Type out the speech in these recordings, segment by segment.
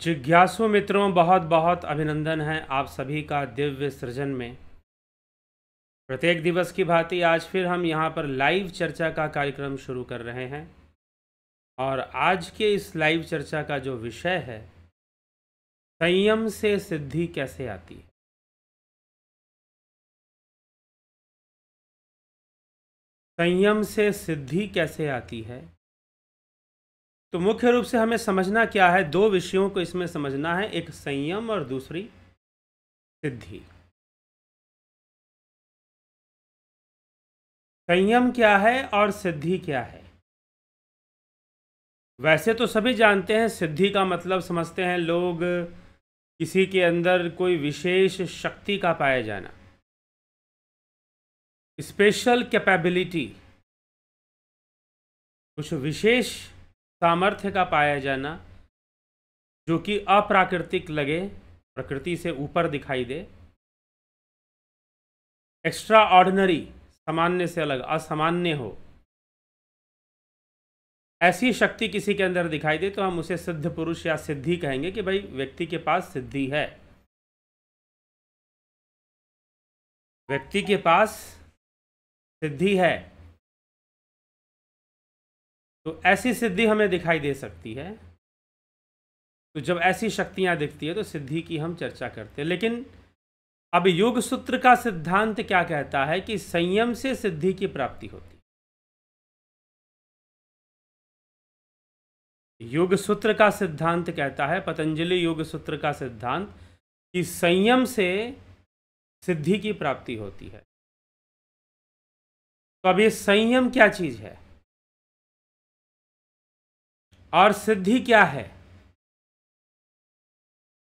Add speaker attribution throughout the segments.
Speaker 1: जिज्ञासु मित्रों बहुत बहुत अभिनंदन है आप सभी का दिव्य सृजन में प्रत्येक दिवस की भांति आज फिर हम यहाँ पर लाइव चर्चा का कार्यक्रम शुरू कर रहे हैं और आज के इस लाइव चर्चा का जो विषय है संयम से सिद्धि कैसे आती है संयम से सिद्धि कैसे आती है तो मुख्य रूप से हमें समझना क्या है दो विषयों को इसमें समझना है एक संयम और दूसरी
Speaker 2: सिद्धि संयम
Speaker 1: क्या है और सिद्धि क्या है वैसे तो सभी जानते हैं सिद्धि का मतलब समझते हैं लोग किसी के अंदर कोई विशेष शक्ति का पाया जाना स्पेशल कैपेबिलिटी कुछ विशेष सामर्थ्य का पाया जाना जो कि अप्राकृतिक लगे प्रकृति से ऊपर दिखाई दे एक्स्ट्रा ऑर्डिनरी सामान्य से अलग असामान्य हो ऐसी शक्ति किसी के अंदर दिखाई दे तो हम उसे सिद्ध पुरुष या सिद्धि कहेंगे कि भाई व्यक्ति के पास सिद्धि है व्यक्ति के पास सिद्धि है तो ऐसी सिद्धि हमें दिखाई दे सकती है तो जब ऐसी शक्तियां दिखती है तो सिद्धि की हम चर्चा करते हैं लेकिन अब योग सूत्र का सिद्धांत क्या कहता है कि संयम से सिद्धि की प्राप्ति होती है योग सूत्र का सिद्धांत कहता है पतंजलि योग सूत्र का सिद्धांत कि संयम से सिद्धि की प्राप्ति होती है तो अब ये
Speaker 2: संयम क्या चीज है और सिद्धि क्या है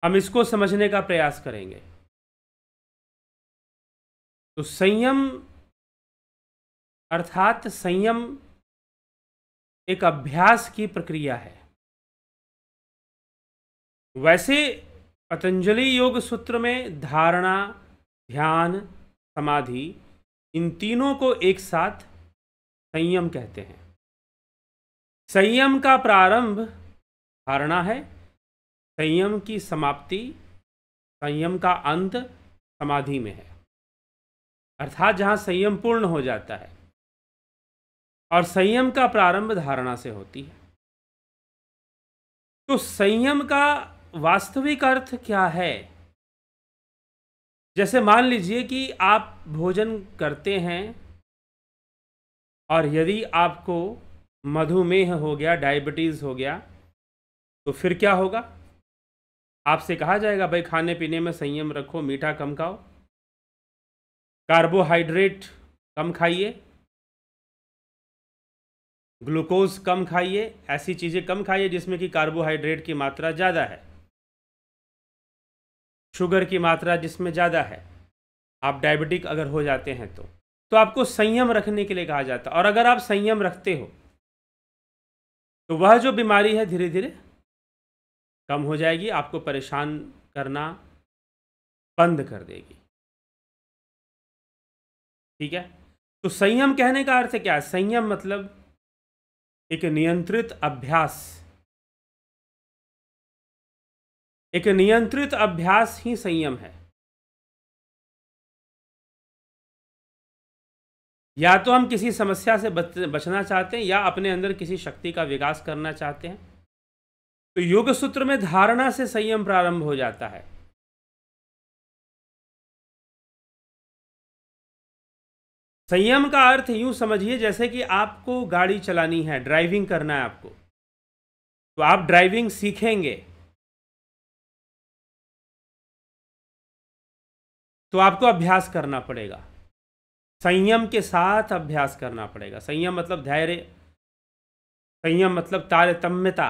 Speaker 2: हम इसको समझने का प्रयास करेंगे तो संयम
Speaker 1: अर्थात संयम एक अभ्यास की प्रक्रिया है वैसे पतंजलि योग सूत्र में धारणा ध्यान समाधि इन तीनों को एक साथ संयम कहते हैं संयम का प्रारंभ धारणा है संयम की समाप्ति संयम का अंत समाधि में है अर्थात जहां संयम पूर्ण हो जाता है और संयम का प्रारंभ धारणा से होती है तो संयम का वास्तविक अर्थ क्या है जैसे मान लीजिए कि आप भोजन करते हैं और यदि आपको मधुमेह हो गया डायबिटीज़ हो गया तो फिर क्या होगा आपसे कहा जाएगा भाई खाने पीने में संयम रखो मीठा कम खाओ कार्बोहाइड्रेट कम खाइए ग्लूकोज कम खाइए ऐसी चीज़ें कम खाइए जिसमें कि कार्बोहाइड्रेट की मात्रा ज़्यादा है शुगर की मात्रा जिसमें ज़्यादा है आप डायबिटिक अगर हो जाते हैं तो तो आपको संयम रखने के लिए कहा जाता है और अगर आप संयम रखते हो तो वह जो बीमारी है धीरे धीरे कम हो जाएगी आपको परेशान करना बंद
Speaker 2: कर देगी ठीक है तो संयम कहने का अर्थ
Speaker 1: क्या है संयम मतलब एक नियंत्रित अभ्यास एक नियंत्रित अभ्यास ही संयम है या तो हम किसी समस्या से बचना चाहते हैं या अपने अंदर किसी शक्ति का विकास करना चाहते हैं तो योग सूत्र में धारणा से संयम प्रारंभ हो जाता है
Speaker 2: संयम का अर्थ यूं समझिए जैसे कि आपको गाड़ी चलानी है ड्राइविंग करना है आपको तो आप ड्राइविंग सीखेंगे
Speaker 1: तो आपको अभ्यास करना पड़ेगा संयम के साथ अभ्यास करना पड़ेगा संयम मतलब धैर्य संयम मतलब तारतम्यता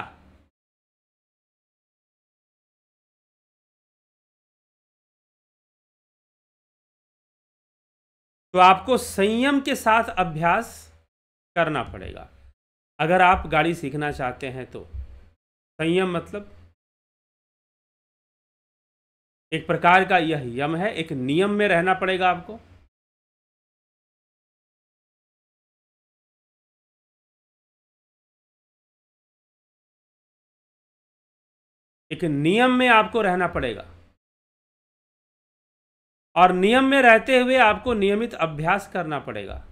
Speaker 1: तो आपको संयम के साथ अभ्यास करना पड़ेगा अगर आप गाड़ी सीखना चाहते हैं तो संयम मतलब एक प्रकार का यह यम
Speaker 2: है एक नियम में रहना पड़ेगा आपको
Speaker 1: एक नियम में आपको रहना पड़ेगा और नियम में रहते हुए आपको नियमित अभ्यास करना पड़ेगा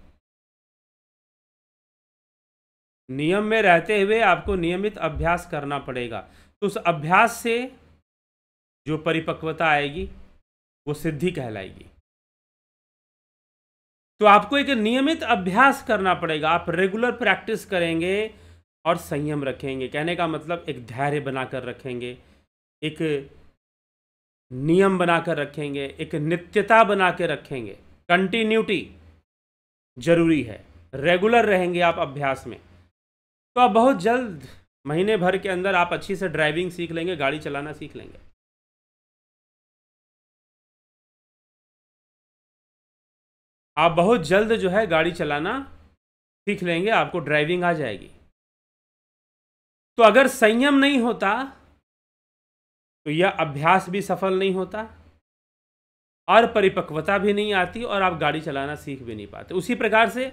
Speaker 1: नियम में रहते हुए आपको नियमित अभ्यास करना पड़ेगा तो उस अभ्यास से जो परिपक्वता आएगी वो सिद्धि कहलाएगी तो आपको एक नियमित अभ्यास करना पड़ेगा आप रेगुलर प्रैक्टिस करेंगे और संयम रखेंगे कहने का मतलब एक धैर्य बनाकर रखेंगे एक नियम बना कर रखेंगे एक नित्यता बना के रखेंगे कंटिन्यूटी जरूरी है रेगुलर रहेंगे आप अभ्यास में तो आप बहुत जल्द महीने भर के अंदर आप अच्छी से ड्राइविंग सीख लेंगे गाड़ी चलाना सीख लेंगे
Speaker 2: आप बहुत जल्द जो है गाड़ी चलाना
Speaker 1: सीख लेंगे आपको ड्राइविंग आ जाएगी तो अगर संयम नहीं होता तो यह अभ्यास भी सफल नहीं होता और परिपक्वता भी नहीं आती और आप गाड़ी चलाना सीख भी नहीं पाते उसी प्रकार से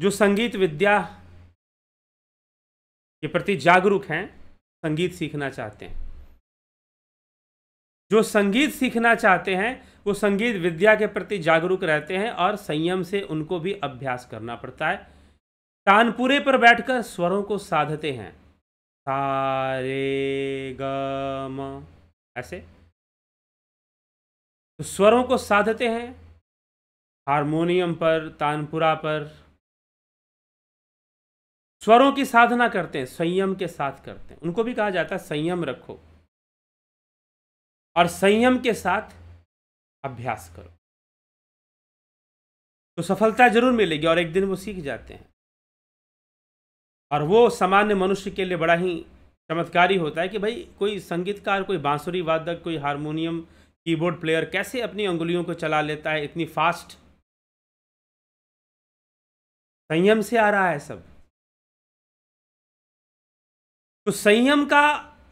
Speaker 1: जो संगीत विद्या के प्रति जागरूक हैं संगीत सीखना चाहते हैं जो संगीत सीखना चाहते हैं वो संगीत विद्या के प्रति जागरूक रहते हैं और संयम से उनको भी अभ्यास करना पड़ता है तानपुरे पर बैठकर स्वरों को साधते हैं सारे गम ऐसे तो स्वरों को साधते हैं हारमोनियम पर तानपुरा पर स्वरों की साधना करते हैं संयम के साथ करते हैं उनको भी कहा जाता है संयम रखो और संयम के साथ अभ्यास करो तो सफलता जरूर मिलेगी और एक दिन वो सीख जाते हैं और वो सामान्य मनुष्य के लिए बड़ा ही चमत्कारी होता है कि भाई कोई संगीतकार कोई बांसुरी वादक कोई हारमोनियम कीबोर्ड प्लेयर कैसे अपनी उंगुलियों को चला लेता है इतनी फास्ट संयम से आ रहा है सब तो संयम का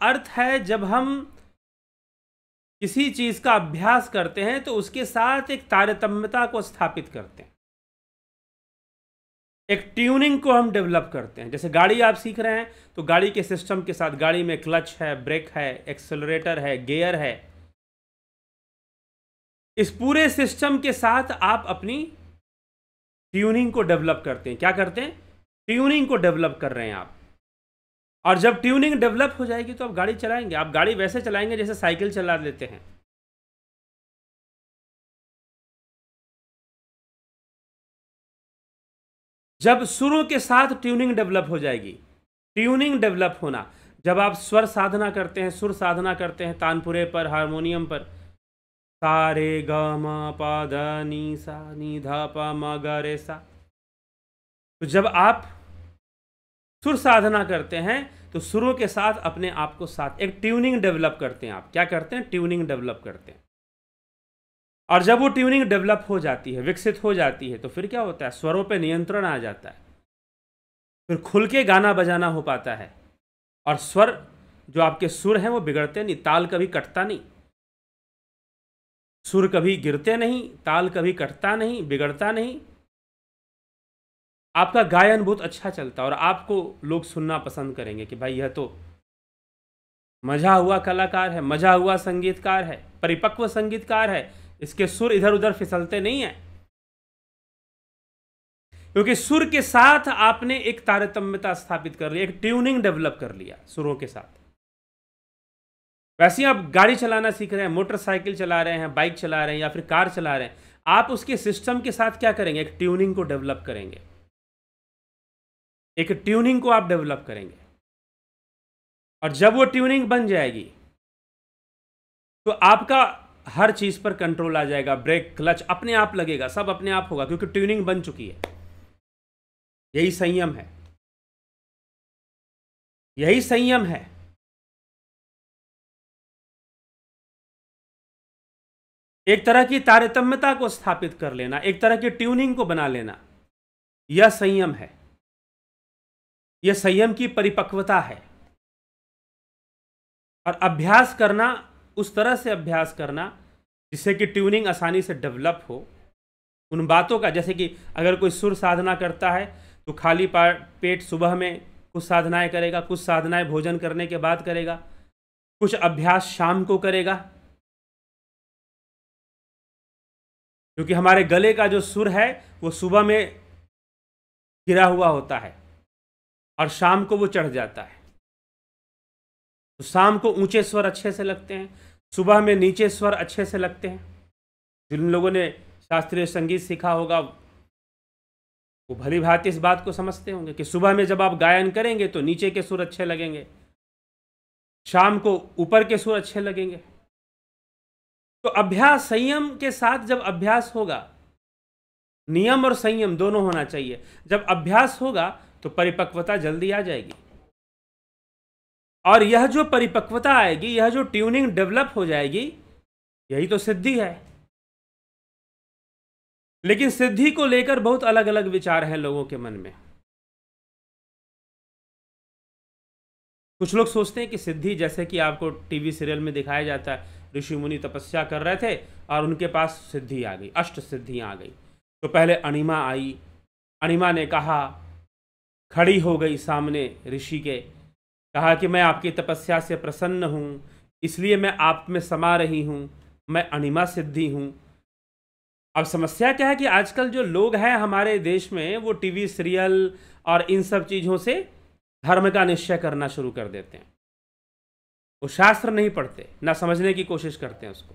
Speaker 1: अर्थ है जब हम किसी चीज का अभ्यास करते हैं तो उसके साथ एक तारतम्यता को स्थापित करते हैं एक ट्यूनिंग को हम डेवलप करते हैं जैसे गाड़ी आप सीख रहे हैं तो गाड़ी के सिस्टम के साथ गाड़ी में क्लच है ब्रेक है एक्सेलरेटर है गेयर है इस पूरे सिस्टम के साथ आप अपनी ट्यूनिंग को डेवलप करते हैं क्या करते हैं ट्यूनिंग को डेवलप कर रहे हैं आप और जब ट्यूनिंग डेवलप हो जाएगी तो आप गाड़ी चलाएंगे आप गाड़ी वैसे चलाएंगे जैसे साइकिल चला लेते हैं जब सुरों के साथ ट्यूनिंग डेवलप हो जाएगी ट्यूनिंग डेवलप होना जब आप स्वर साधना करते हैं सुर साधना करते हैं तानपुरे पर हारमोनियम पर सारे ग म प ध नी सा नी ध प म ग रे सा तो जब आप सुर साधना करते हैं तो सुरों के साथ अपने आप को साथ एक ट्यूनिंग डेवलप करते हैं आप क्या करते हैं ट्यूनिंग डेवलप करते हैं और जब वो ट्यूनिंग डेवलप हो जाती है विकसित हो जाती है तो फिर क्या होता है स्वरों पे नियंत्रण आ जाता है फिर खुल के गाना बजाना हो पाता है और स्वर जो आपके सुर हैं वो बिगड़ते नहीं ताल कभी कटता नहीं सुर कभी गिरते नहीं ताल कभी कटता नहीं बिगड़ता नहीं आपका गायन बहुत अच्छा चलता और आपको लोग सुनना पसंद करेंगे कि भाई यह तो मजा हुआ कलाकार है मजा हुआ संगीतकार है परिपक्व संगीतकार है इसके सुर इधर उधर फिसलते नहीं हैं क्योंकि सुर के साथ आपने एक तारतम्यता स्थापित कर ली एक ट्यूनिंग डेवलप कर लिया सुरों के साथ वैसे आप गाड़ी चलाना सीख रहे हैं मोटरसाइकिल चला रहे हैं बाइक चला रहे हैं या फिर कार चला रहे हैं आप उसके सिस्टम के साथ क्या करेंगे एक ट्यूनिंग को डेवलप करेंगे एक ट्यूनिंग को आप डेवलप करेंगे और जब वो ट्यूनिंग बन जाएगी तो आपका हर चीज़ पर कंट्रोल आ जाएगा ब्रेक क्लच अपने आप लगेगा सब अपने आप होगा क्योंकि ट्यूनिंग बन चुकी है यही संयम है यही संयम है एक तरह की तारतम्यता को स्थापित कर लेना एक तरह की ट्यूनिंग को बना लेना यह संयम है यह संयम की परिपक्वता है और अभ्यास करना उस तरह से अभ्यास करना जिससे कि ट्यूनिंग आसानी से डेवलप हो उन बातों का जैसे कि अगर कोई सुर साधना करता है तो खाली पेट सुबह में कुछ साधनाएं करेगा कुछ साधनाएं भोजन करने के बाद करेगा कुछ अभ्यास शाम को करेगा क्योंकि हमारे गले का जो सुर है वो सुबह में गिरा हुआ होता है और शाम को वो चढ़ जाता है तो शाम को ऊंचे स्वर अच्छे से लगते हैं सुबह में नीचे स्वर अच्छे से लगते हैं जिन लोगों ने शास्त्रीय संगीत सीखा होगा वो भली भांति इस बात को समझते होंगे कि सुबह में जब आप गायन करेंगे तो नीचे के सुर अच्छे लगेंगे शाम को ऊपर के सुर अच्छे लगेंगे तो अभ्यास संयम के साथ जब अभ्यास होगा नियम और संयम दोनों होना चाहिए जब अभ्यास होगा तो परिपक्वता जल्दी आ जाएगी और यह जो परिपक्वता आएगी यह जो ट्यूनिंग डेवलप हो जाएगी यही तो सिद्धि है लेकिन सिद्धि को लेकर बहुत अलग अलग विचार हैं लोगों के मन में कुछ लोग सोचते हैं कि सिद्धि जैसे कि आपको टीवी सीरियल में दिखाया जाता है ऋषि मुनि तपस्या कर रहे थे और उनके पास सिद्धि आ गई अष्ट सिद्धियां आ गई तो पहले अनिमा आई अनिमा ने कहा खड़ी हो गई सामने ऋषि के कहा कि मैं आपकी तपस्या से प्रसन्न हूँ इसलिए मैं आप में समा रही हूँ मैं अनिमा सिद्धि हूँ अब समस्या क्या है कि आजकल जो लोग हैं हमारे देश में वो टीवी सीरियल और इन सब चीज़ों से धर्म का निश्चय करना शुरू कर देते हैं वो शास्त्र नहीं पढ़ते ना समझने की कोशिश करते हैं उसको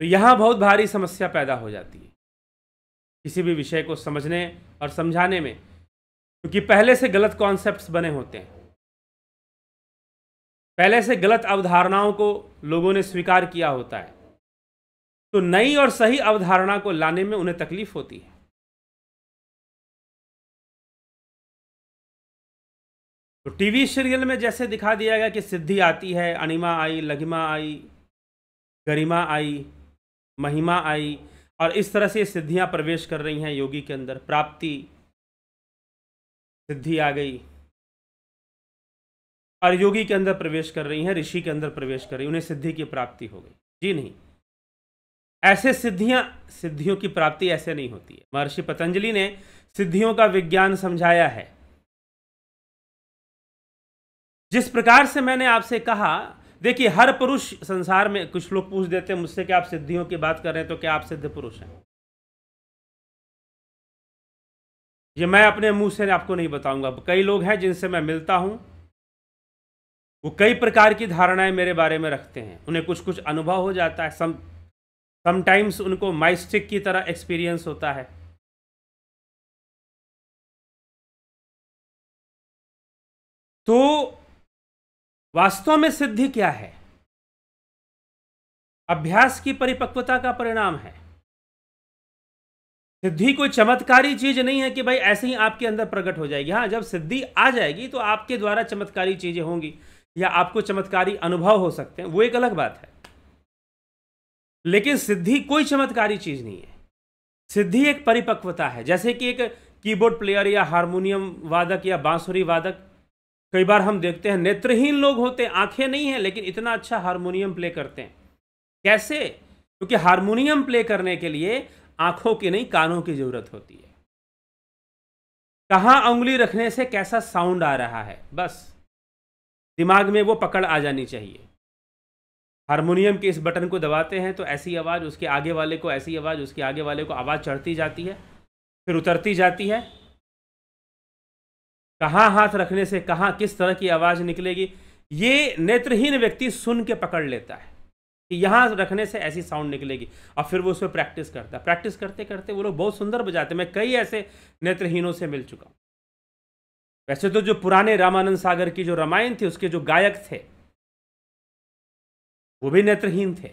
Speaker 1: तो यहाँ बहुत भारी समस्या पैदा हो जाती है किसी भी विषय को समझने और समझाने में क्योंकि पहले से गलत कॉन्सेप्ट्स बने होते हैं पहले से गलत अवधारणाओं को लोगों ने स्वीकार किया होता है तो नई और सही अवधारणा को लाने में उन्हें
Speaker 2: तकलीफ होती है
Speaker 1: तो टीवी सीरियल में जैसे दिखा दिया गया कि सिद्धि आती है अनिमा आई लघिमा आई गरिमा आई महिमा आई और इस तरह से सिद्धियां प्रवेश कर रही हैं योगी के अंदर प्राप्ति सिद्धि आ गई और योगी के अंदर प्रवेश कर रही हैं ऋषि के अंदर प्रवेश कर रही उन्हें सिद्धि की प्राप्ति हो गई जी नहीं ऐसे सिद्धियां सिद्धियों की प्राप्ति ऐसे नहीं होती है महर्षि पतंजलि ने सिद्धियों का विज्ञान समझाया है जिस प्रकार से मैंने आपसे कहा देखिए हर पुरुष संसार में कुछ लोग पूछ देते हैं मुझसे कि आप सिद्धियों की बात कर रहे हैं तो क्या आप सिद्ध पुरुष हैं ये मैं अपने मुंह से आपको नहीं बताऊंगा कई लोग हैं जिनसे मैं मिलता हूं वो कई प्रकार की धारणाएं मेरे बारे में रखते हैं उन्हें कुछ कुछ अनुभव हो जाता है सम समटाइम्स उनको माइस्टिक की तरह एक्सपीरियंस
Speaker 2: होता है तो वास्तव में सिद्धि क्या है
Speaker 1: अभ्यास की परिपक्वता का परिणाम है सिद्धि कोई चमत्कारी चीज नहीं है कि भाई ऐसे ही आपके अंदर प्रकट हो जाएगी हाँ जब सिद्धि आ जाएगी तो आपके द्वारा चमत्कारी चीजें होंगी या आपको चमत्कारी अनुभव हो सकते हैं वो एक अलग बात है लेकिन सिद्धि कोई चमत्कारी चीज नहीं है सिद्धि एक परिपक्वता है जैसे कि एक कीबोर्ड प्लेयर या हारमोनियम वादक या बांसुरी वादक कई बार हम देखते हैं नेत्रहीन लोग होते हैं आंखें नहीं हैं लेकिन इतना अच्छा हारमोनियम प्ले करते हैं कैसे क्योंकि हारमोनियम प्ले करने के लिए आंखों की नहीं कानों की जरूरत होती है कहां उंगली रखने से कैसा साउंड आ रहा है बस दिमाग में वो पकड़ आ जानी चाहिए हारमोनियम के इस बटन को दबाते हैं तो ऐसी आवाज़ उसके आगे वाले को ऐसी आवाज़ उसके आगे वाले को आवाज़ चढ़ती जाती है फिर उतरती जाती है कहाँ हाथ रखने से कहाँ किस तरह की आवाज़ निकलेगी ये नेत्रहीन व्यक्ति सुन के पकड़ लेता है कि यहाँ रखने से ऐसी साउंड निकलेगी और फिर वो उस पर प्रैक्टिस करता है प्रैक्टिस करते करते वो लोग बहुत सुंदर बजाते मैं कई ऐसे नेत्रहीनों से मिल चुका वैसे तो जो पुराने रामानंद सागर की जो रामायण थी उसके जो गायक थे वो भी नेत्रहीन थे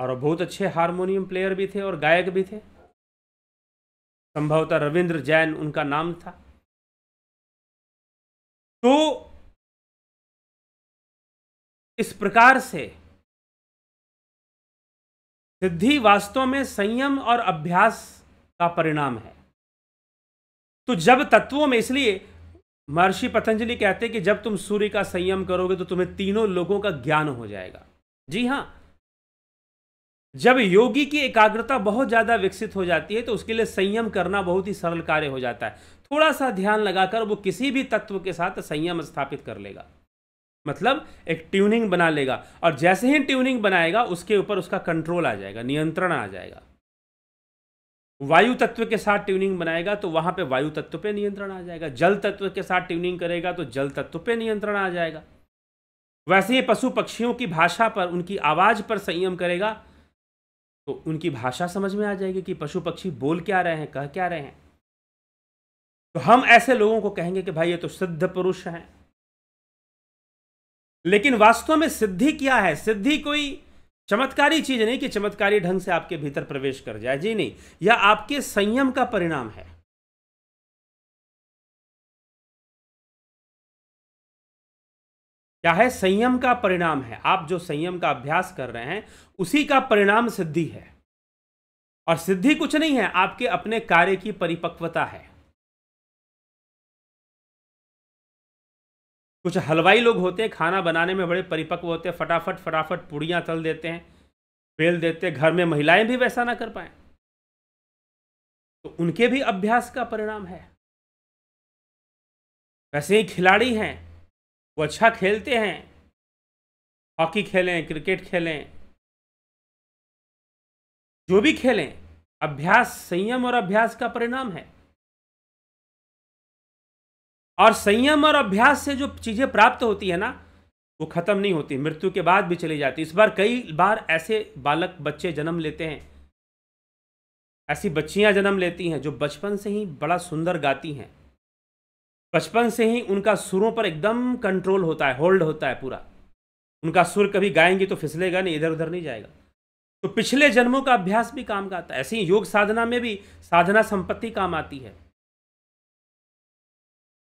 Speaker 1: और बहुत अच्छे हारमोनियम प्लेयर भी थे और गायक भी थे संभवतः रविंद्र जैन उनका नाम
Speaker 2: था तो इस प्रकार से सिद्धि
Speaker 1: वास्तव में संयम और अभ्यास का परिणाम है तो जब तत्वों में इसलिए महर्षि पतंजलि कहते हैं कि जब तुम सूर्य का संयम करोगे तो तुम्हें तीनों लोगों का ज्ञान हो जाएगा जी हां जब योगी की एकाग्रता बहुत ज़्यादा विकसित हो जाती है तो उसके लिए संयम करना बहुत ही सरल कार्य हो जाता है थोड़ा सा ध्यान लगाकर वो किसी भी तत्व के साथ संयम स्थापित कर लेगा मतलब एक ट्यूनिंग बना लेगा और जैसे ही ट्यूनिंग बनाएगा उसके ऊपर उसका कंट्रोल आ जाएगा नियंत्रण आ जाएगा वायु तत्व के साथ ट्यूनिंग बनाएगा तो वहां पे वायु तत्व पे नियंत्रण आ जाएगा जल तत्व के साथ ट्यूनिंग करेगा तो जल तत्व पे नियंत्रण आ जाएगा वैसे ही पशु पक्षियों की भाषा पर उनकी आवाज़ पर संयम करेगा तो उनकी भाषा समझ में आ जाएगी कि पशु पक्षी बोल क्या रहे हैं कह क्या रहे हैं तो हम ऐसे लोगों को कहेंगे कि भाई ये तो सिद्ध पुरुष हैं लेकिन वास्तव में सिद्धि क्या है सिद्धि कोई चमत्कारी चीज नहीं कि चमत्कारी ढंग से आपके भीतर प्रवेश कर जाए जी नहीं यह आपके संयम का परिणाम है
Speaker 2: क्या है संयम
Speaker 1: का परिणाम है आप जो संयम का अभ्यास कर रहे हैं उसी का परिणाम सिद्धि है और सिद्धि कुछ नहीं है आपके अपने कार्य की परिपक्वता है कुछ हलवाई लोग होते हैं खाना बनाने में बड़े परिपक्व होते हैं फटाफट फटाफट पूड़ियाँ तल देते हैं बेल देते हैं घर में महिलाएं भी वैसा ना कर पाए तो उनके भी अभ्यास का परिणाम है
Speaker 2: वैसे ही खिलाड़ी हैं वो अच्छा खेलते हैं हॉकी खेलें क्रिकेट खेलें
Speaker 1: जो भी खेलें अभ्यास संयम और अभ्यास का परिणाम है और संयम और अभ्यास से जो चीज़ें प्राप्त होती है ना वो ख़त्म नहीं होती मृत्यु के बाद भी चली जाती इस बार कई बार ऐसे बालक बच्चे जन्म लेते हैं ऐसी बच्चियां जन्म लेती हैं जो बचपन से ही बड़ा सुंदर गाती हैं बचपन से ही उनका सुरों पर एकदम कंट्रोल होता है होल्ड होता है पूरा उनका सुर कभी गाएंगी तो फिसलेगा नहीं इधर उधर नहीं जाएगा तो पिछले जन्मों का अभ्यास भी काम का आता है ऐसे ही योग साधना में भी साधना संपत्ति काम आती है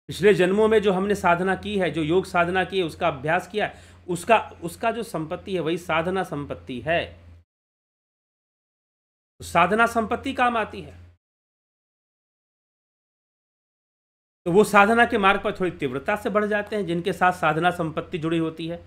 Speaker 1: पिछले जन्मों में जो हमने साधना की है जो योग साधना की है उसका अभ्यास किया है उसका उसका जो संपत्ति है वही साधना संपत्ति है तो साधना संपत्ति काम आती है तो वो साधना के मार्ग पर थोड़ी तीव्रता से बढ़ जाते हैं जिनके साथ साधना संपत्ति जुड़ी होती है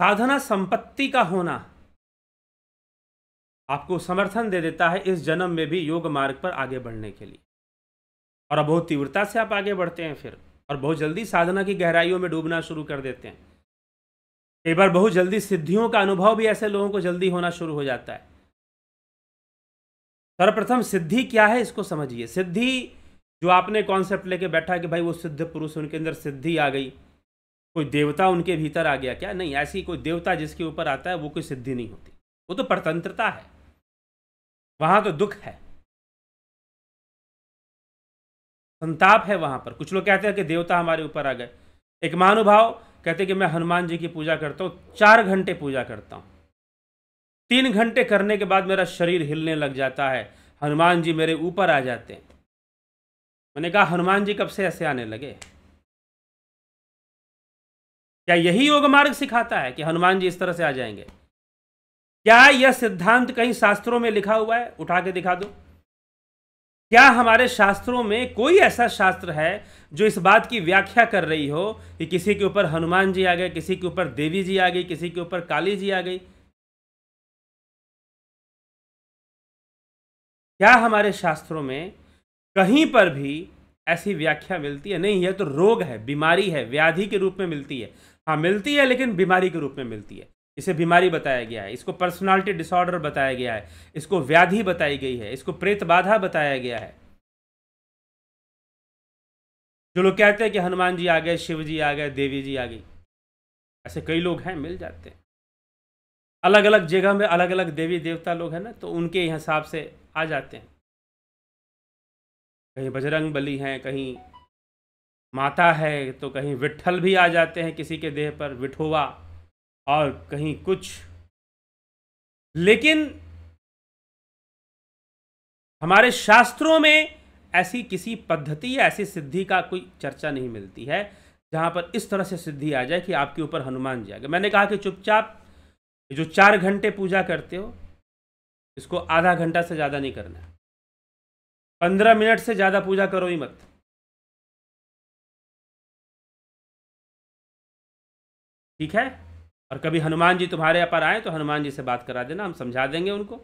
Speaker 1: साधना संपत्ति का होना आपको समर्थन दे देता है इस जन्म में भी योग मार्ग पर आगे बढ़ने के लिए और अब बहुत तीव्रता से आप आगे बढ़ते हैं फिर और बहुत जल्दी साधना की गहराइयों में डूबना शुरू कर देते हैं कई बार बहुत जल्दी सिद्धियों का अनुभव भी ऐसे लोगों को जल्दी होना शुरू हो जाता है सर्वप्रथम सिद्धि क्या है इसको समझिए सिद्धि जो आपने कॉन्सेप्ट लेके बैठा कि भाई वो सिद्ध पुरुष उनके अंदर सिद्धि आ गई कोई देवता उनके भीतर आ गया क्या नहीं ऐसी कोई देवता जिसके ऊपर आता है वो कोई सिद्धि नहीं होती वो तो परतंत्रता है वहां तो दुख है संताप है वहां पर कुछ लोग कहते हैं कि देवता हमारे ऊपर आ गए एक महानुभाव कहते हैं कि मैं हनुमान जी की पूजा करता हूं चार घंटे पूजा करता हूं तीन घंटे करने के बाद मेरा शरीर हिलने लग जाता है हनुमान जी मेरे ऊपर आ जाते हैं मैंने कहा हनुमान जी कब से ऐसे आने लगे क्या यही योग मार्ग सिखाता है कि हनुमान जी इस तरह से आ जाएंगे क्या यह सिद्धांत कहीं शास्त्रों में लिखा हुआ है उठा के दिखा दो क्या हमारे शास्त्रों में कोई ऐसा शास्त्र है जो इस बात की व्याख्या कर रही हो कि किसी के ऊपर हनुमान जी आ गए किसी के ऊपर देवी जी आ गई किसी के ऊपर काली जी आ गई क्या हमारे शास्त्रों में कहीं पर भी ऐसी व्याख्या मिलती है नहीं यह तो रोग है बीमारी है व्याधि के रूप में मिलती है हाँ मिलती है लेकिन बीमारी के रूप में मिलती है इसे बीमारी बताया गया है इसको पर्सनालिटी डिसऑर्डर बताया गया है इसको व्याधि बताई गई है इसको प्रेत बाधा बताया गया है जो लोग कहते हैं कि हनुमान जी आ गए शिव जी आ गए देवी जी आ गई ऐसे कई लोग हैं मिल जाते हैं अलग अलग जगह में अलग अलग देवी देवता लोग हैं ना तो उनके हिसाब से आ जाते हैं कहीं बजरंग बली हैं कहीं माता है तो कहीं विठल भी आ जाते हैं किसी के देह पर विठोवा और कहीं कुछ लेकिन हमारे शास्त्रों में ऐसी किसी पद्धति या ऐसी सिद्धि का कोई चर्चा नहीं मिलती है जहां पर इस तरह से सिद्धि आ जाए कि आपके ऊपर हनुमान जी आ गए मैंने कहा कि चुपचाप जो चार घंटे पूजा करते हो इसको आधा घंटा से ज़्यादा नहीं करना पंद्रह मिनट
Speaker 2: से ज़्यादा पूजा करो ही मत ठीक है और कभी हनुमान जी तुम्हारे यहाँ पर आए तो हनुमान जी से बात करा देना हम समझा देंगे उनको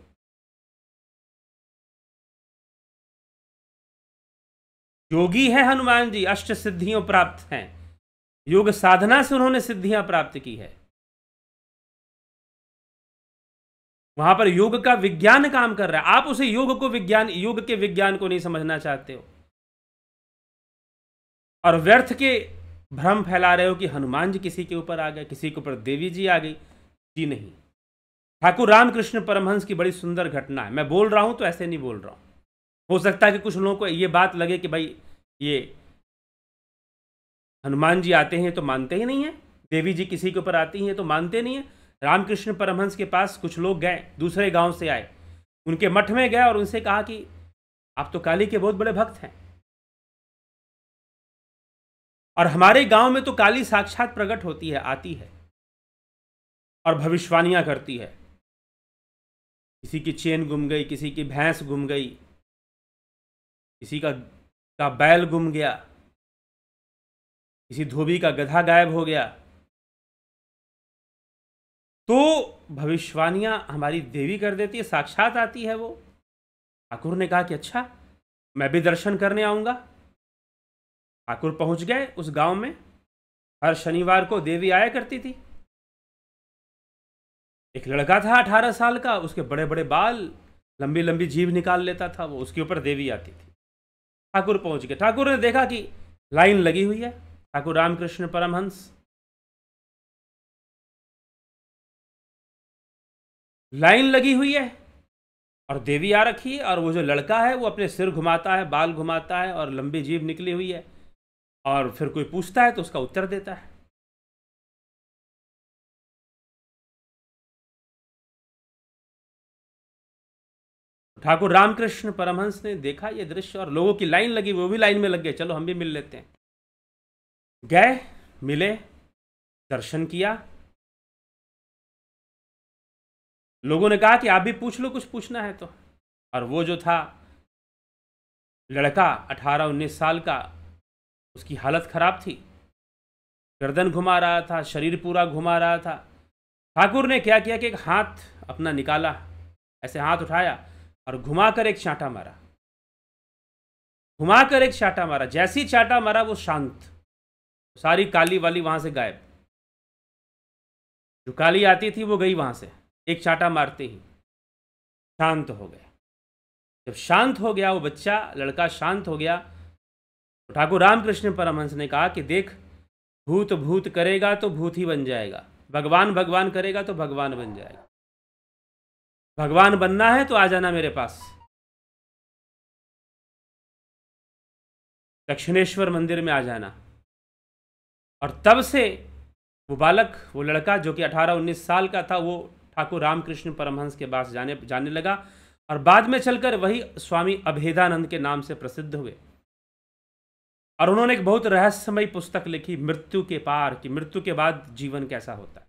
Speaker 2: योगी है हनुमान जी अष्ट सिद्धियों प्राप्त हैं योग साधना
Speaker 1: से उन्होंने सिद्धियां प्राप्त की है वहां पर योग का विज्ञान काम कर रहा है आप उसे योग को विज्ञान योग के विज्ञान को नहीं समझना चाहते हो और व्यर्थ के भ्रम फैला रहे हो कि हनुमान जी किसी के ऊपर आ गए किसी के ऊपर देवी जी आ गई जी नहीं ठाकुर रामकृष्ण परमहंस की बड़ी सुंदर घटना है मैं बोल रहा हूं तो ऐसे नहीं बोल रहा हूं हो सकता है कि कुछ लोगों को ये बात लगे कि भाई ये हनुमान जी आते हैं तो मानते ही नहीं है देवी जी किसी के ऊपर आती हैं तो मानते नहीं है रामकृष्ण परमहंस के पास कुछ लोग गए दूसरे गांव से आए उनके मठ में गए और उनसे कहा कि आप तो काली के बहुत बड़े भक्त हैं और हमारे गांव में तो काली साक्षात
Speaker 2: प्रकट होती है आती है और भविष्यवाणियां करती है किसी की चेन गुम गई किसी की भैंस गुम गई किसी का का बैल गुम गया किसी धोबी का गधा गायब हो
Speaker 1: गया तो भविष्यवाणियां हमारी देवी कर देती है साक्षात आती है वो ठाकुर ने कहा कि अच्छा मैं भी दर्शन करने आऊंगा ठाकुर पहुंच गए उस गांव में हर शनिवार को देवी आया करती थी एक लड़का था अठारह साल का उसके बड़े बड़े बाल लंबी लंबी जीभ निकाल लेता था वो उसके ऊपर देवी आती थी ठाकुर पहुंच गए ठाकुर ने देखा कि लाइन लगी हुई है ठाकुर रामकृष्ण परमहंस लाइन लगी हुई है और देवी आ रखी है और वो जो लड़का है वो अपने सिर घुमाता है बाल घुमाता है और लंबी जीभ निकली हुई है और फिर कोई पूछता है तो उसका उत्तर देता है ठाकुर रामकृष्ण परमहंस ने देखा ये दृश्य और लोगों की लाइन लगी वो भी लाइन में लग गए चलो हम भी मिल लेते हैं गए मिले
Speaker 2: दर्शन किया लोगों ने कहा
Speaker 1: कि आप भी पूछ लो कुछ पूछना है तो और वो जो था लड़का 18-19 साल का उसकी हालत ख़राब थी गर्दन घुमा रहा था शरीर पूरा घुमा रहा था ठाकुर ने क्या किया कि एक हाथ अपना निकाला ऐसे हाथ उठाया और घुमा कर एक चाटा मारा घुमा कर एक चाटा मारा जैसी चाटा मारा वो शांत सारी काली वाली वहाँ से गायब जो काली आती थी वो गई वहाँ से एक चाटा मारते ही शांत हो गया जब शांत हो गया वो बच्चा लड़का शांत हो गया ठाकुर रामकृष्ण परमहंस ने कहा कि देख भूत भूत करेगा तो भूत ही बन जाएगा भगवान भगवान करेगा तो भगवान बन जाएगा भगवान बनना है तो आ जाना मेरे पास दक्षिणेश्वर मंदिर में आ जाना और तब से वो बालक वो लड़का जो कि 18-19 साल का था वो ठाकुर रामकृष्ण परमहंस के पास जाने जाने लगा और बाद में चलकर वही स्वामी अभेदानंद के नाम से प्रसिद्ध हुए और उन्होंने एक बहुत रहस्यमय पुस्तक लिखी मृत्यु के पार कि मृत्यु के बाद जीवन कैसा होता है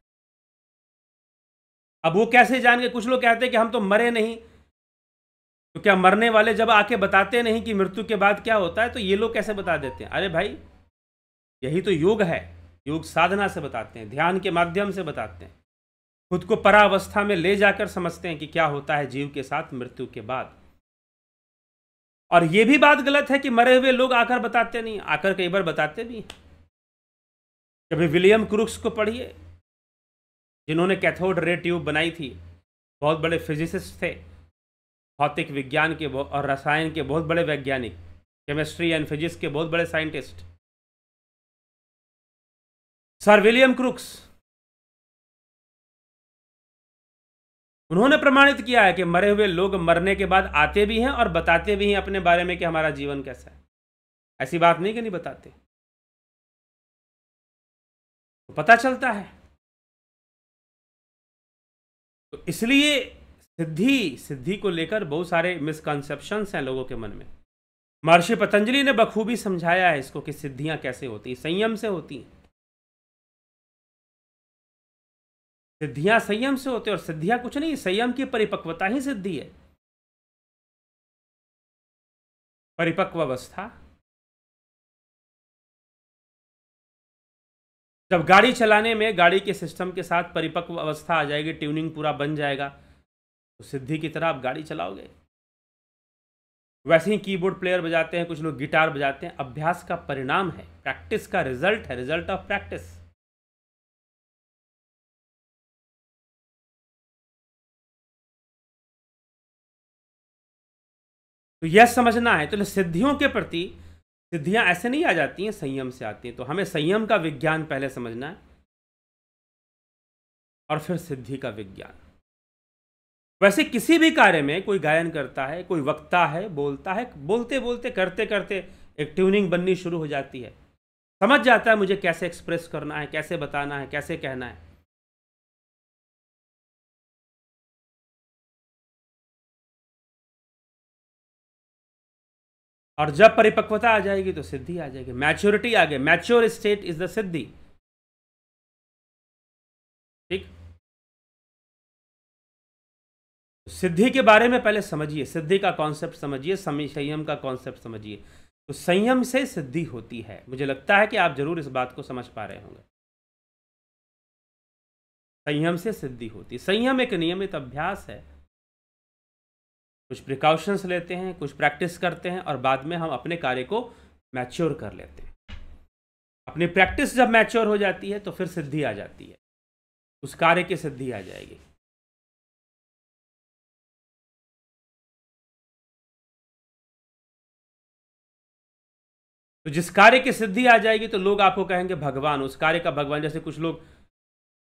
Speaker 1: अब वो कैसे जान गए कुछ लोग कहते हैं कि हम तो मरे नहीं तो क्या मरने वाले जब आके बताते नहीं कि मृत्यु के बाद क्या होता है तो ये लोग कैसे बता देते हैं अरे भाई यही तो योग है योग साधना से बताते हैं ध्यान के माध्यम से बताते हैं खुद को परावस्था में ले जाकर समझते हैं कि क्या होता है जीव के साथ मृत्यु के बाद और ये भी बात गलत है कि मरे हुए लोग आकर बताते नहीं आकर कई बार बताते भी कभी विलियम क्रूक्स को पढ़िए जिन्होंने कैथोड रे ट्यूब बनाई थी बहुत बड़े फिजिसिस्ट थे भौतिक विज्ञान के और रसायन के बहुत बड़े वैज्ञानिक केमिस्ट्री एंड फिजिक्स के बहुत बड़े साइंटिस्ट सर विलियम क्रूक्स उन्होंने प्रमाणित किया है कि मरे हुए लोग मरने के बाद आते भी हैं और बताते भी हैं अपने बारे में कि हमारा जीवन कैसा है ऐसी बात नहीं कि नहीं बताते तो पता चलता है तो इसलिए सिद्धि सिद्धि को लेकर बहुत सारे मिसकंसेप्शंस हैं लोगों के मन में महर्षि पतंजलि ने बखूबी समझाया है इसको कि सिद्धियां कैसे होती संयम से होती हैं सिद्धियां संयम से होते और सिद्धियां कुछ नहीं संयम की
Speaker 2: परिपक्वता ही सिद्धि है परिपक्व
Speaker 1: अवस्था जब गाड़ी चलाने में गाड़ी के सिस्टम के साथ परिपक्व अवस्था आ जाएगी ट्यूनिंग पूरा बन जाएगा तो सिद्धि की तरह आप गाड़ी चलाओगे वैसे ही कीबोर्ड प्लेयर बजाते हैं कुछ लोग गिटार बजाते हैं अभ्यास का परिणाम है प्रैक्टिस का रिजल्ट है रिजल्ट ऑफ प्रैक्टिस तो यह समझना है तो सिद्धियों के प्रति सिद्धियां ऐसे नहीं आ जाती हैं संयम से आती हैं तो हमें संयम का विज्ञान पहले समझना है और फिर सिद्धि का विज्ञान वैसे किसी भी कार्य में कोई गायन करता है कोई वक्ता है बोलता है बोलते बोलते करते करते एक ट्यूनिंग बननी शुरू हो जाती है समझ जाता है मुझे कैसे एक्सप्रेस करना है कैसे बताना है कैसे कहना है
Speaker 2: और जब परिपक्वता आ जाएगी तो सिद्धि आ जाएगी मैच्योरिटी आ गई मैच्योर स्टेट इज द सिद्धि ठीक
Speaker 1: सिद्धि के बारे में पहले समझिए सिद्धि का कॉन्सेप्ट समझिए संयम का कॉन्सेप्ट समझिए तो संयम से सिद्धि होती है मुझे लगता है कि आप जरूर इस बात को समझ पा रहे होंगे संयम से सिद्धि होती संयम एक नियमित अभ्यास है कुछ प्रिकॉशंस लेते हैं कुछ प्रैक्टिस करते हैं और बाद में हम अपने कार्य को मैच्योर कर लेते हैं अपनी प्रैक्टिस जब मैच्योर हो जाती है तो फिर सिद्धि आ जाती है उस कार्य की सिद्धि आ जाएगी तो जिस कार्य की सिद्धि आ जाएगी तो लोग आपको कहेंगे भगवान उस कार्य का भगवान जैसे कुछ लोग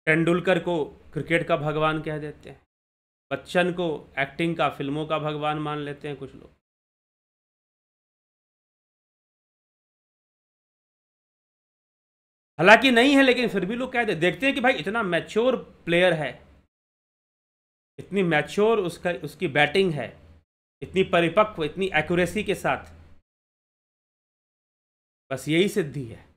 Speaker 1: तेंडुलकर को क्रिकेट का भगवान कह देते हैं बच्चन को एक्टिंग का फिल्मों का भगवान मान लेते हैं कुछ लोग
Speaker 2: हालांकि नहीं है लेकिन फिर
Speaker 1: भी लोग कहते देखते हैं कि भाई इतना मैच्योर प्लेयर है इतनी मैच्योर उसका उसकी बैटिंग है इतनी परिपक्व इतनी एक्यूरेसी के साथ बस यही सिद्धि है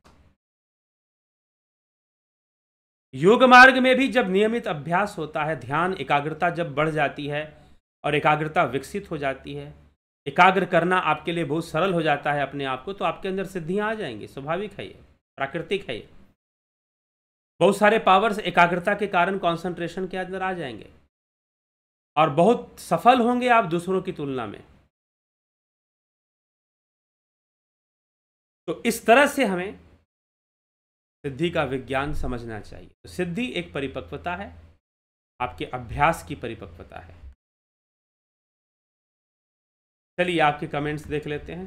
Speaker 1: योग मार्ग में भी जब नियमित अभ्यास होता है ध्यान एकाग्रता जब बढ़ जाती है और एकाग्रता विकसित हो जाती है एकाग्र करना आपके लिए बहुत सरल हो जाता है अपने आप को तो आपके अंदर सिद्धियां आ जाएंगी स्वाभाविक है ये प्राकृतिक है ये बहुत सारे पावर्स एकाग्रता के कारण कॉन्सेंट्रेशन के अंदर आ जाएंगे और बहुत सफल होंगे आप दूसरों की तुलना में तो इस तरह से हमें सिद्धि का विज्ञान समझना चाहिए तो सिद्धि एक परिपक्वता है आपके अभ्यास की परिपक्वता है चलिए आपके कमेंट्स देख लेते हैं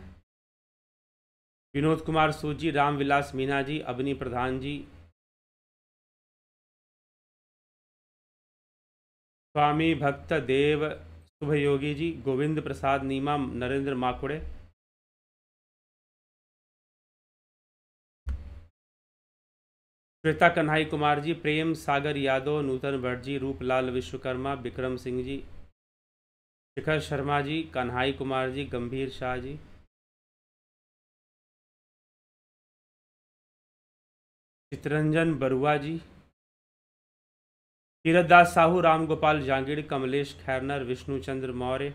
Speaker 2: विनोद कुमार सूजी रामविलास मीना जी अवनी प्रधान जी स्वामी भक्त देव शुभ योगी जी गोविंद प्रसाद नीमा नरेंद्र माकुड़े
Speaker 1: श्वेता कन्हई कुमार जी प्रेम सागर यादव नूतन भट्ट जी रूपलाल विश्वकर्मा विक्रम सिंह जी शिखर शर्मा जी कन्हई कुमार जी गंभीर शाह जी
Speaker 2: चितरंजन
Speaker 1: बरुआ जी कीरतदास दास साहू रामगोपाल जांगिड़ कमलेश खैरनर विष्णुचंद्र मौर्य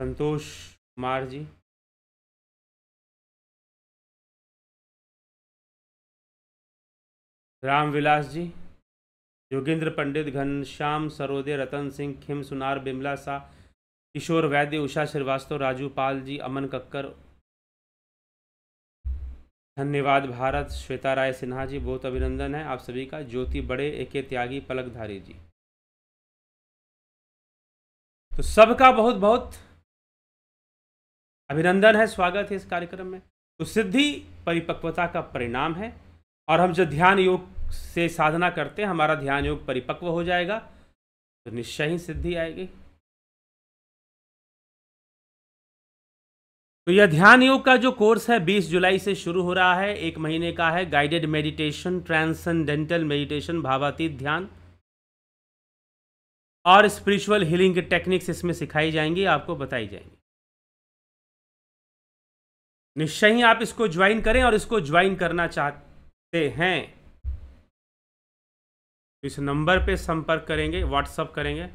Speaker 2: संतोष कुमार जी
Speaker 1: राम विलास जी योगेंद्र पंडित घनश्याम सरोदे रतन सिंह खिम सुनार बिमला शाह किशोर वैद्य उषा श्रीवास्तव राजू पाल जी अमन कक्कर धन्यवाद भारत श्वेता राय सिन्हा जी बहुत अभिनंदन है आप सभी का ज्योति बड़े एके त्यागी पलकधारी जी तो सबका बहुत बहुत अभिनंदन है स्वागत है इस कार्यक्रम में तो सिद्धि परिपक्वता का परिणाम है और हम जो ध्यान योग से साधना करते हैं हमारा ध्यान योग परिपक्व हो जाएगा तो निश्चय ही सिद्धि आएगी तो यह ध्यान योग का जो कोर्स है 20 जुलाई से शुरू हो रहा है एक महीने का है गाइडेड मेडिटेशन ट्रांसेंडेंटल मेडिटेशन भावातीत ध्यान और स्पिरिचुअल हीलिंग के टेक्निक्स इसमें सिखाई जाएंगी आपको बताई जाएंगी निश्चय ही आप इसको ज्वाइन करें और इसको ज्वाइन करना चाह सकते हैं तो इस नंबर पे संपर्क करेंगे व्हाट्सअप करेंगे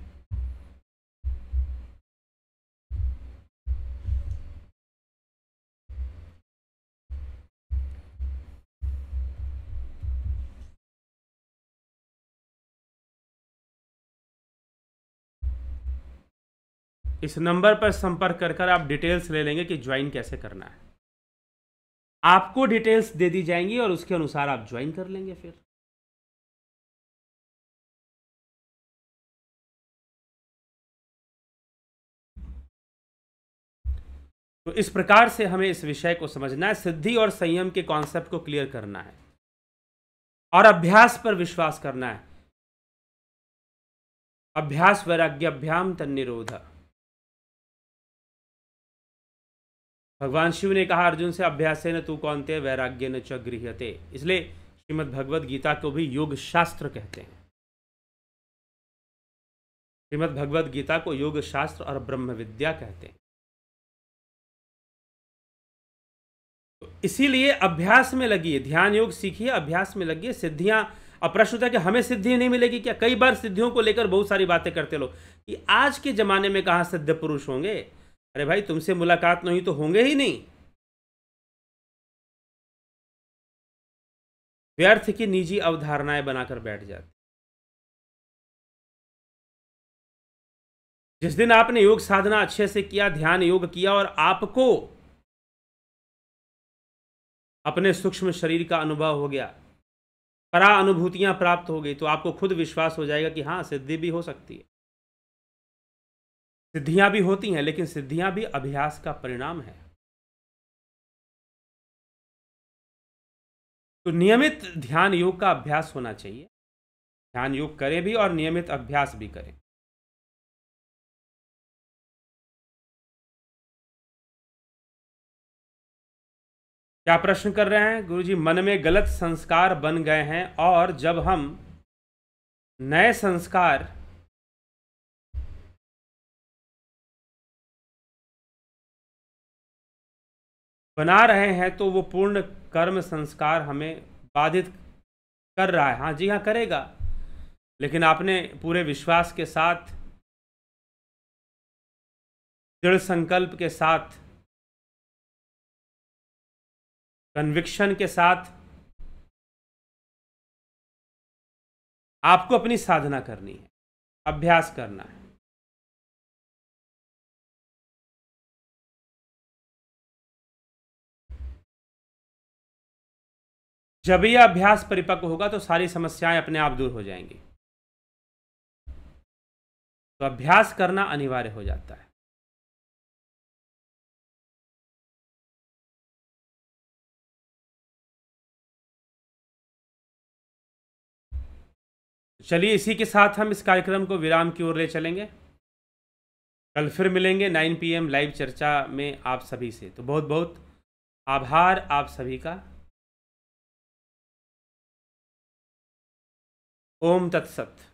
Speaker 1: इस नंबर पर संपर्क कर कर आप डिटेल्स ले लेंगे कि ज्वाइन कैसे करना है आपको डिटेल्स दे दी जाएंगी और उसके अनुसार आप ज्वाइन कर लेंगे फिर तो इस प्रकार से हमें इस विषय को समझना है सिद्धि और संयम के कॉन्सेप्ट को क्लियर करना है और अभ्यास पर विश्वास करना है अभ्यास वैराग्य अभ्याम तन निरोधा भगवान शिव ने कहा अर्जुन से अभ्यास न तू कौन थे वैराग्य न च गृहते इसलिए श्रीमद भगवद गीता को भी योग शास्त्र कहते हैं श्रीमद भगवद गीता को योग शास्त्र और ब्रह्म विद्या कहते हैं तो इसीलिए अभ्यास में लगिए ध्यान योग सीखिए अभ्यास में लगिए सिद्धियां अब प्रश्न होता है कि हमें सिद्धि नहीं मिलेगी क्या कई बार सिद्धियों को लेकर बहुत सारी बातें करते लोग कि आज के जमाने में कहा सिद्ध पुरुष होंगे अरे भाई तुमसे मुलाकात नहीं तो होंगे ही नहीं
Speaker 2: व्यर्थ की निजी अवधारणाएं बनाकर बैठ जाते जिस दिन आपने योग साधना अच्छे से किया ध्यान योग
Speaker 1: किया और आपको अपने सूक्ष्म शरीर का अनुभव हो गया परा अनुभूतियां प्राप्त हो गई तो आपको खुद विश्वास हो जाएगा कि हाँ सिद्धि भी हो सकती है सिद्धियां भी होती हैं लेकिन सिद्धियां भी
Speaker 2: अभ्यास का परिणाम है तो नियमित ध्यान योग का अभ्यास होना चाहिए ध्यान योग करें भी और नियमित अभ्यास भी करें
Speaker 1: क्या प्रश्न कर रहे हैं गुरुजी मन में गलत संस्कार बन गए हैं और जब हम नए संस्कार बना रहे हैं तो वो पूर्ण कर्म संस्कार हमें बाधित कर रहा है हाँ जी हाँ करेगा लेकिन आपने पूरे विश्वास के साथ दृढ़ संकल्प के
Speaker 2: साथ कन्विक्शन के साथ आपको अपनी साधना करनी है अभ्यास करना है
Speaker 1: जब यह अभ्यास परिपक्व होगा तो सारी समस्याएं अपने आप दूर हो जाएंगी तो अभ्यास करना अनिवार्य हो जाता है चलिए इसी के साथ हम इस कार्यक्रम को विराम की ओर ले चलेंगे कल फिर मिलेंगे 9 पीएम लाइव चर्चा में आप सभी से तो बहुत बहुत आभार आप सभी का
Speaker 2: ओम तत्सत